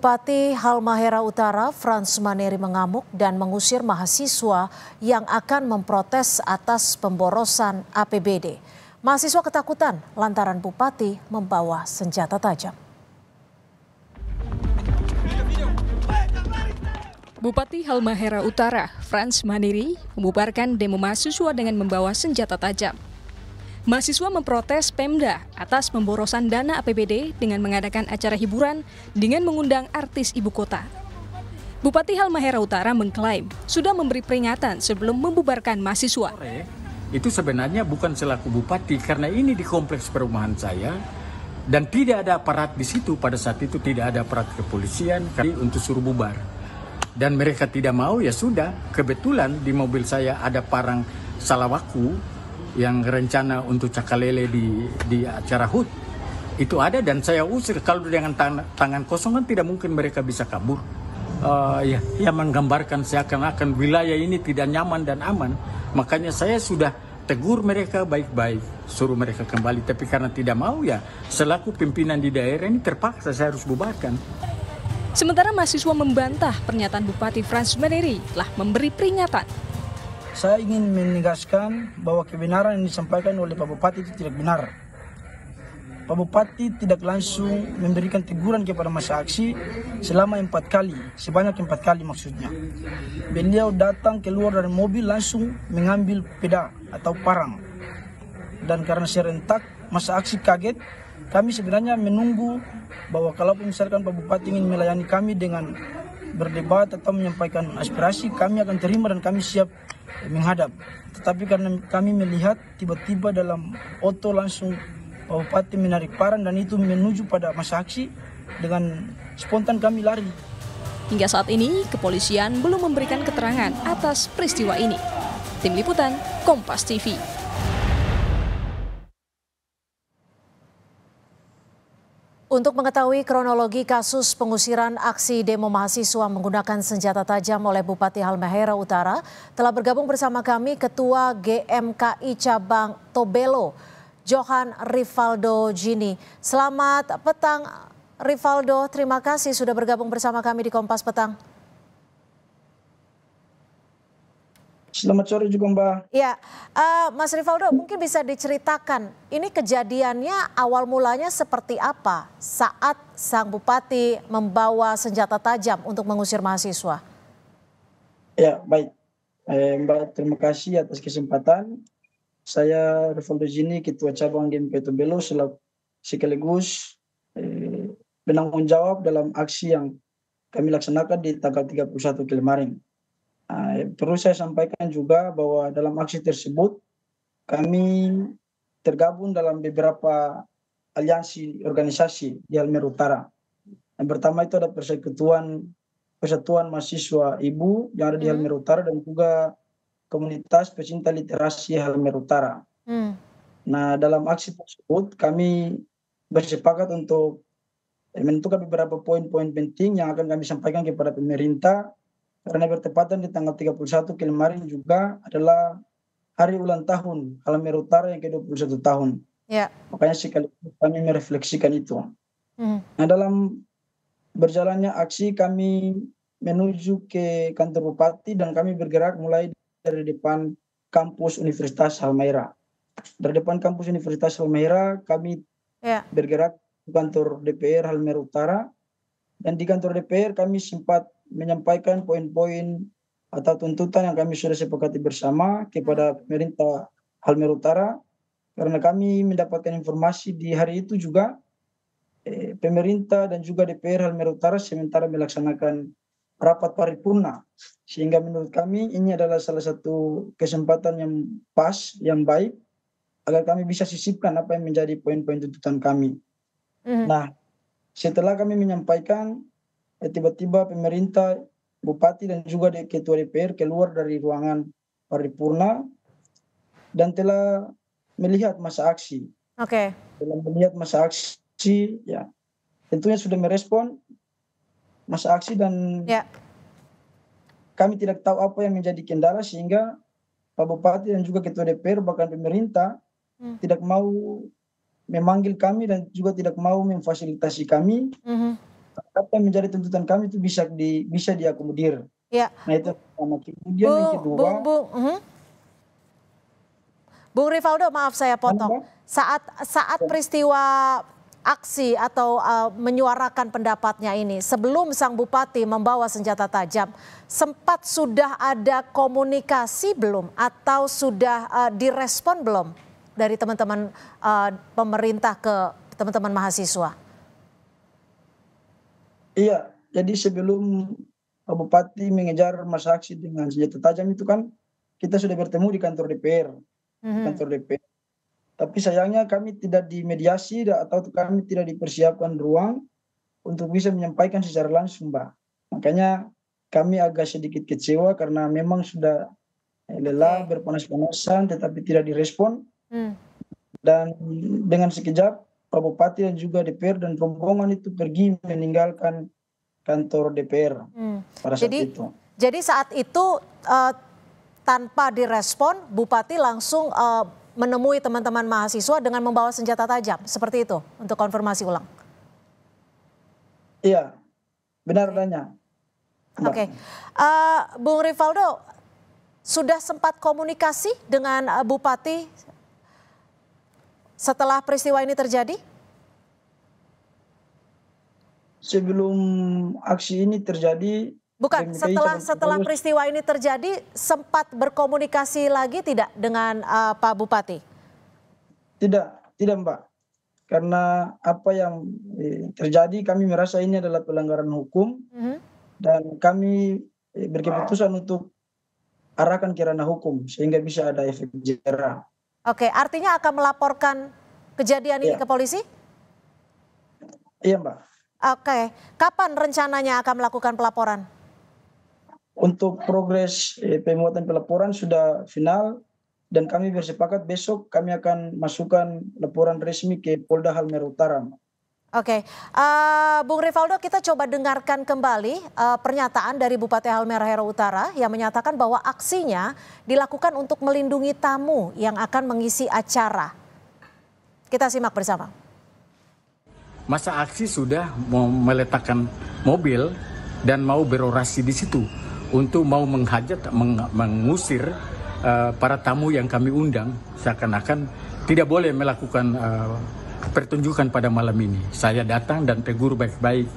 Bupati Halmahera Utara Frans Maneri mengamuk dan mengusir mahasiswa yang akan memprotes atas pemborosan APBD. Mahasiswa ketakutan lantaran bupati membawa senjata tajam. Bupati Halmahera Utara, Frans Maneri membubarkan demo mahasiswa dengan membawa senjata tajam. Mahasiswa memprotes Pemda atas pemborosan dana APBD dengan mengadakan acara hiburan dengan mengundang artis ibu kota. Bupati Halmahera Utara mengklaim sudah memberi peringatan sebelum membubarkan mahasiswa. Itu sebenarnya bukan selaku bupati karena ini di kompleks perumahan saya dan tidak ada aparat di situ pada saat itu tidak ada aparat kepolisian untuk suruh bubar. Dan mereka tidak mau ya sudah, kebetulan di mobil saya ada parang salawaku yang rencana untuk cakalele di di acara HUT itu ada dan saya usir kalau dengan tangan, tangan kosong kan tidak mungkin mereka bisa kabur uh, ya yang menggambarkan seakan-akan wilayah ini tidak nyaman dan aman makanya saya sudah tegur mereka baik-baik suruh mereka kembali tapi karena tidak mau ya selaku pimpinan di daerah ini terpaksa saya harus bubarkan Sementara mahasiswa membantah pernyataan Bupati Frans Meneri telah memberi peringatan saya ingin menegaskan bahwa kebenaran yang disampaikan oleh Pak Bupati itu tidak benar. Pak Bupati tidak langsung memberikan teguran kepada masa aksi selama empat kali, sebanyak empat kali maksudnya. Beliau datang keluar dari mobil langsung mengambil peda atau parang. Dan karena serentak, masa aksi kaget, kami sebenarnya menunggu bahwa kalau misalkan Pak Bupati ingin melayani kami dengan berdebat atau menyampaikan aspirasi, kami akan terima dan kami siap menghadap. Tetapi karena kami melihat tiba-tiba dalam oto langsung Bupati menarik parang dan itu menuju pada masa aksi dengan spontan kami lari. Hingga saat ini, kepolisian belum memberikan keterangan atas peristiwa ini. Tim Liputan, Kompas TV. Untuk mengetahui kronologi kasus pengusiran aksi demo mahasiswa menggunakan senjata tajam oleh Bupati Halmahera Utara, telah bergabung bersama kami Ketua GMKI Cabang Tobelo, Johan Rivaldo Gini. Selamat petang Rivaldo, terima kasih sudah bergabung bersama kami di Kompas Petang. Selamat sore juga Mbak. Ya, uh, Mas Rivaldo mungkin bisa diceritakan ini kejadiannya awal mulanya seperti apa saat sang bupati membawa senjata tajam untuk mengusir mahasiswa? Ya baik, eh, Mbak terima kasih atas kesempatan. Saya Rivaldo Jini, Ketua Cabang GMP Tobelo sekaligus eh, penanggung jawab dalam aksi yang kami laksanakan di tanggal 31 kemarin. Ah, perlu saya sampaikan juga bahwa dalam aksi tersebut kami tergabung dalam beberapa aliansi organisasi di Almer Utara. Yang pertama itu ada persekutuan Persatuan Mahasiswa Ibu yang ada di hmm. Almer Utara dan juga komunitas pecinta literasi Almer Utara. Hmm. Nah, dalam aksi tersebut kami bersepakat untuk menentukan beberapa poin-poin penting yang akan kami sampaikan kepada pemerintah karena bertepatan di tanggal 31 kemarin juga adalah hari ulang tahun Halmir Utara yang ke-21 tahun. Ya. Makanya sekali kami merefleksikan itu. Hmm. Nah, dalam berjalannya aksi kami menuju ke kantor bupati dan kami bergerak mulai dari depan kampus Universitas Halmahera. Dari depan kampus Universitas Halmahera kami ya. bergerak ke kantor DPR Halmahera Utara dan di kantor DPR kami sempat menyampaikan poin-poin atau tuntutan yang kami sudah sepakati bersama kepada hmm. pemerintah Halmer Utara karena kami mendapatkan informasi di hari itu juga eh, pemerintah dan juga DPR Halmer Utara sementara melaksanakan rapat paripurna sehingga menurut kami ini adalah salah satu kesempatan yang pas yang baik agar kami bisa sisipkan apa yang menjadi poin-poin tuntutan kami. Mm. Nah, setelah kami menyampaikan Eh, tiba-tiba pemerintah bupati dan juga ketua DPR keluar dari ruangan paripurna dan telah melihat masa aksi. Oke. Okay. Telah melihat masa aksi, ya tentunya sudah merespon masa aksi dan yeah. kami tidak tahu apa yang menjadi kendala sehingga Pak Bupati dan juga Ketua DPR bahkan pemerintah hmm. tidak mau memanggil kami dan juga tidak mau memfasilitasi kami. Mm -hmm apa yang menjadi tuntutan kami itu bisa di bisa diakomodir. Ya. Nah itu pertama. Kemudian yang kedua. Bung, Bung, uh mhm. -huh. Bung Rivaldo, maaf saya potong. Saat saat peristiwa aksi atau uh, menyuarakan pendapatnya ini sebelum sang bupati membawa senjata tajam sempat sudah ada komunikasi belum atau sudah uh, direspon belum dari teman-teman uh, pemerintah ke teman-teman mahasiswa? iya jadi sebelum bupati mengejar masa aksi dengan senjata tajam itu kan kita sudah bertemu di kantor DPR mm-hmm. kantor DPR tapi sayangnya kami tidak dimediasi atau kami tidak dipersiapkan ruang untuk bisa menyampaikan secara langsung mbak makanya kami agak sedikit kecewa karena memang sudah eh, lelah berpanas-panasan tetapi tidak direspon mm. dan dengan sekejap Kabupaten dan juga DPR dan rombongan itu pergi meninggalkan kantor DPR hmm. pada saat jadi, itu. Jadi saat itu uh, tanpa direspon, Bupati langsung uh, menemui teman-teman mahasiswa dengan membawa senjata tajam, seperti itu untuk konfirmasi ulang. Iya, benar adanya. Oke, okay. uh, eh, Bung Rivaldo sudah sempat komunikasi dengan Bupati setelah peristiwa ini terjadi? Sebelum aksi ini terjadi, bukan MDI setelah setelah peristiwa ini terjadi sempat berkomunikasi lagi tidak dengan uh, Pak Bupati? Tidak, tidak Mbak. Karena apa yang eh, terjadi kami merasa ini adalah pelanggaran hukum mm -hmm. dan kami eh, berkeputusan untuk arahkan kerana hukum sehingga bisa ada efek jerah. Oke, artinya akan melaporkan kejadian ya. ini iya. ke polisi? Iya, Mbak. Oke, kapan rencananya akan melakukan pelaporan? Untuk progres eh, pemuatan pelaporan sudah final dan kami bersepakat besok kami akan masukkan laporan resmi ke Polda Halmer Utara. Mbak. Oke, okay. uh, eh, Bung Rivaldo kita coba dengarkan kembali uh, pernyataan dari Bupati Halmahera Utara yang menyatakan bahwa aksinya dilakukan untuk melindungi tamu yang akan mengisi acara. Kita simak bersama. Masa aksi sudah mau meletakkan mobil dan mau berorasi di situ untuk mau menghajat, meng, mengusir uh, para tamu yang kami undang seakan-akan tidak boleh melakukan uh, pertunjukan pada malam ini. Saya datang dan tegur baik-baik.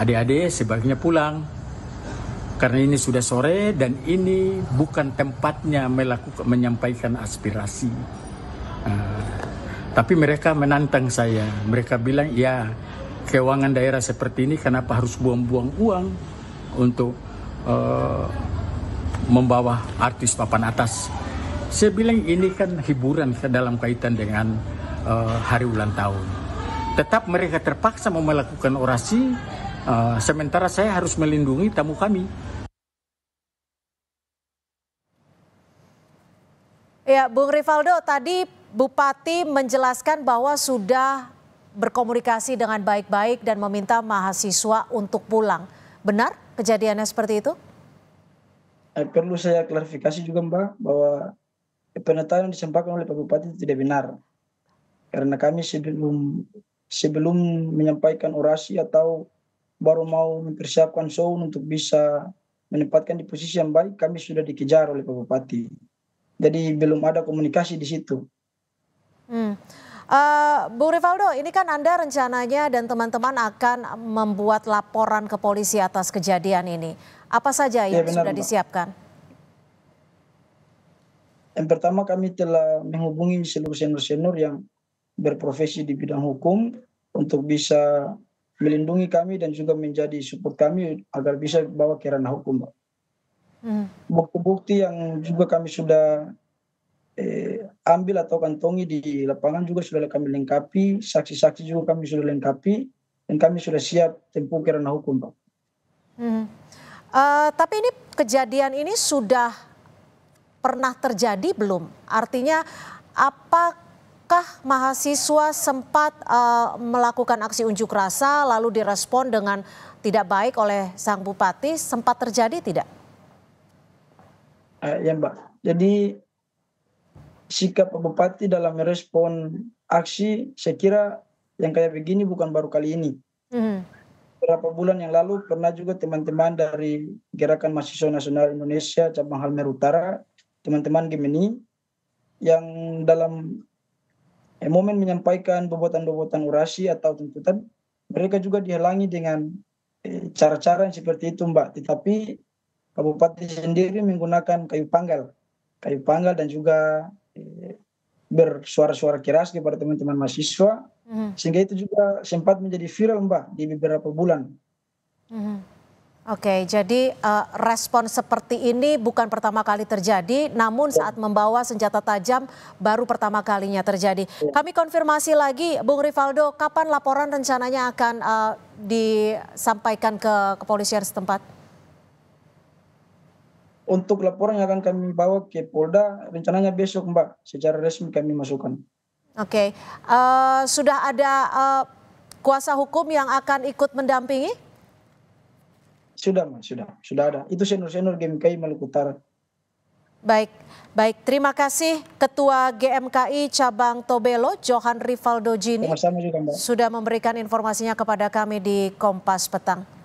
Adik-adik sebaiknya pulang. Karena ini sudah sore dan ini bukan tempatnya melakukan menyampaikan aspirasi. Uh, tapi mereka menantang saya. Mereka bilang, ya keuangan daerah seperti ini kenapa harus buang-buang uang untuk uh, membawa artis papan atas. Saya bilang ini kan hiburan dalam kaitan dengan Eh, hari ulang tahun. Tetap mereka terpaksa mau melakukan orasi, uh, sementara saya harus melindungi tamu kami. Ya, Bung Rivaldo, tadi Bupati menjelaskan bahwa sudah berkomunikasi dengan baik-baik dan meminta mahasiswa untuk pulang. Benar kejadiannya seperti itu? Eh, perlu saya klarifikasi juga Mbak bahwa penataan yang disampaikan oleh Pak Bupati itu tidak benar karena kami sebelum sebelum menyampaikan orasi atau baru mau mempersiapkan show untuk bisa menempatkan di posisi yang baik kami sudah dikejar oleh Bupati. Jadi belum ada komunikasi di situ. Hmm. Uh, Bu Rivaldo, ini kan Anda rencananya dan teman-teman akan membuat laporan ke polisi atas kejadian ini. Apa saja ya, yang ya, benar, sudah disiapkan? Yang pertama kami telah menghubungi seluruh senior-senior yang berprofesi di bidang hukum untuk bisa melindungi kami dan juga menjadi support kami agar bisa bawa ke ranah hukum. Hmm. Bukti-bukti yang juga kami sudah eh, ambil atau kantongi di lapangan juga sudah kami lengkapi, saksi-saksi juga kami sudah lengkapi, dan kami sudah siap tempuh ke ranah hukum, Pak. Hmm. Uh, tapi ini kejadian ini sudah pernah terjadi belum? Artinya apa apakah mahasiswa sempat uh, melakukan aksi unjuk rasa lalu direspon dengan tidak baik oleh sang bupati sempat terjadi tidak? Uh, ya Mbak, jadi sikap bupati dalam merespon aksi saya kira yang kayak begini bukan baru kali ini. Mm. Beberapa bulan yang lalu pernah juga teman-teman dari Gerakan Mahasiswa Nasional Indonesia cabang Halmer Utara, teman-teman Gemini yang dalam Eh, momen menyampaikan bobotan-bobotan orasi atau tuntutan, mereka juga dihalangi dengan eh, cara-cara yang seperti itu Mbak. Tetapi Kabupaten sendiri menggunakan kayu panggal, kayu panggal dan juga eh, bersuara-suara keras kepada teman-teman mahasiswa, mm-hmm. sehingga itu juga sempat menjadi viral Mbak di beberapa bulan. Mm-hmm. Oke, jadi uh, respon seperti ini bukan pertama kali terjadi, namun ya. saat membawa senjata tajam baru pertama kalinya terjadi. Ya. Kami konfirmasi lagi, Bung Rivaldo, kapan laporan rencananya akan uh, disampaikan ke kepolisian setempat? Untuk laporan yang akan kami bawa ke Polda, rencananya besok, Mbak, secara resmi kami masukkan. Oke, uh, sudah ada uh, kuasa hukum yang akan ikut mendampingi? Sudah, Mas, sudah. Sudah ada. Itu senior-senior GMKI Maluku Utara. Baik, baik. Terima kasih Ketua GMKI Cabang Tobelo, Johan Rivaldo Jini. Sama -sama juga, Sudah memberikan informasinya kepada kami di Kompas Petang.